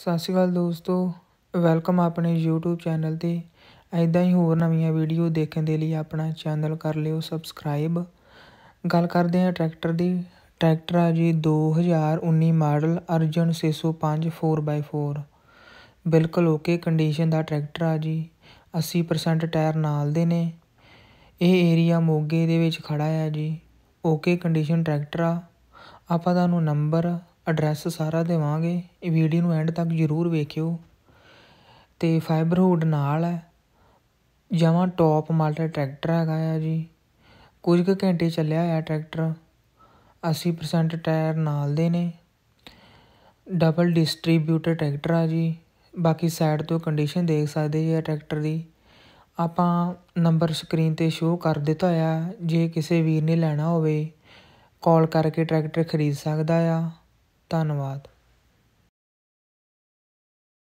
ਸਤਿ ਸ਼੍ਰੀ ਅਕਾਲ ਦੋਸਤੋ ਵੈਲਕਮ ਆਪਣੇ YouTube ਚੈਨਲ ਤੇ ਐਦਾਂ ਹੀ ਹੋਰ ਨਵੀਆਂ ਵੀਡੀਓ ਦੇਖਣ ਦੇ ਲਈ ਆਪਣਾ ਚੈਨਲ ਕਰ ਲਿਓ ਸਬਸਕ੍ਰਾਈਬ ਗੱਲ ਕਰਦੇ ਹਾਂ ਟਰੈਕਟਰ ਦੀ ਟਰੈਕਟਰ ਆ ਜੀ 2019 ਮਾਡਲ ਅਰਜਨ 605 4x4 ਬਿਲਕੁਲ ਓਕੇ ਕੰਡੀਸ਼ਨ ਦਾ ਟਰੈਕਟਰ ਆ ਜੀ 80% ਟਾਇਰ ਨਾਲ ਦੇ ਨੇ ਇਹ ਏਰੀਆ ਮੋਗੇ ਦੇ ਵਿੱਚ ਖੜਾ ਆ ਜੀ ਓਕੇ ਕੰਡੀਸ਼ਨ ਟਰੈਕਟਰ ਆ ਆਪਾਂ ਤੁਹਾਨੂੰ ਨੰਬਰ ਐਡਰੈਸ ਸਾਰਾ ਦੇਵਾਂਗੇ ਇਹ ਵੀਡੀਓ ਨੂੰ ਐਂਡ ਤੱਕ ਜ਼ਰੂਰ ਵੇਖਿਓ ਤੇ ਫਾਈਬਰ ਹੂਡ ਨਾਲ ਹੈ ਜਮਾ ਟੌਪ ਮਾਡਲ ਟਰੈਕਟਰ ਹੈਗਾ ਆ ਜੀ ਕੁਝ ਕੁ ਘੰਟੇ ਚੱਲਿਆ ਆ ਟਰੈਕਟਰ 80% ਟਾਇਰ ਨਾਲ ਦੇ ਨੇ ਡਬਲ ਡਿਸਟ੍ਰੀਬਿਊਟਰ ਟਰੈਕਟਰ ਆ ਜੀ ਬਾਕੀ ਸਾਈਡ ਤੋਂ ਕੰਡੀਸ਼ਨ ਦੇਖ ਸਕਦੇ ਜੀ ਟਰੈਕਟਰ ਦੀ ਆਪਾਂ ਨੰਬਰ ਸਕਰੀਨ ਤੇ ਸ਼ੋ ਕਰ ਦਿੱਤਾ ਆ ਜੇ ਕਿਸੇ ਵੀਰ ਨੇ ਲੈਣਾ ਹੋਵੇ ਕਾਲ ਕਰਕੇ ਟਰੈਕਟਰ ਖਰੀਦ ਸਕਦਾ ਆ ਧੰਨਵਾਦ